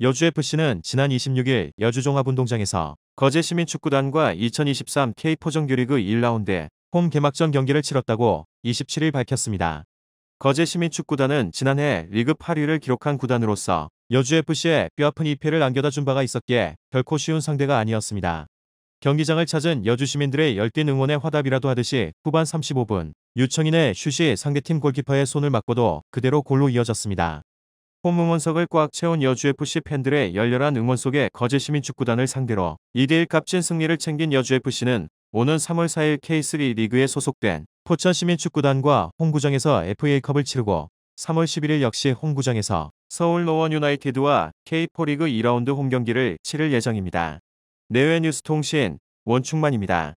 여주FC는 지난 26일 여주종합운동장에서 거제 시민축구단과 2023 K포정규리그 1라운드 홈 개막전 경기를 치렀다고 27일 밝혔습니다. 거제 시민축구단은 지난해 리그 8위를 기록한 구단으로서 여주FC에 뼈아픈 2패를 안겨다 준 바가 있었기에 결코 쉬운 상대가 아니었습니다. 경기장을 찾은 여주시민들의 열띤 응원의 화답이라도 하듯이 후반 35분 유청인의 슛이 상대팀 골키퍼의 손을 맞고도 그대로 골로 이어졌습니다. 홈 응원석을 꽉 채운 여주FC 팬들의 열렬한 응원 속에 거제 시민축구단을 상대로 2대1 값진 승리를 챙긴 여주FC는 오는 3월 4일 K3 리그에 소속된 포천시민축구단과 홍구장에서 FA컵을 치르고 3월 11일 역시 홍구장에서 서울 노원 유나이티드와 K4리그 2라운드 홈경기를 치를 예정입니다. 내외 뉴스 통신 원충만입니다.